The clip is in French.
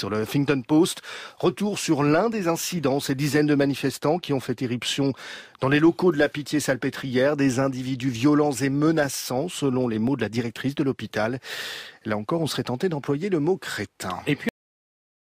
sur le Huffington Post. Retour sur l'un des incidents, ces dizaines de manifestants qui ont fait éruption dans les locaux de la pitié salpêtrière, des individus violents et menaçants, selon les mots de la directrice de l'hôpital. Là encore, on serait tenté d'employer le mot crétin.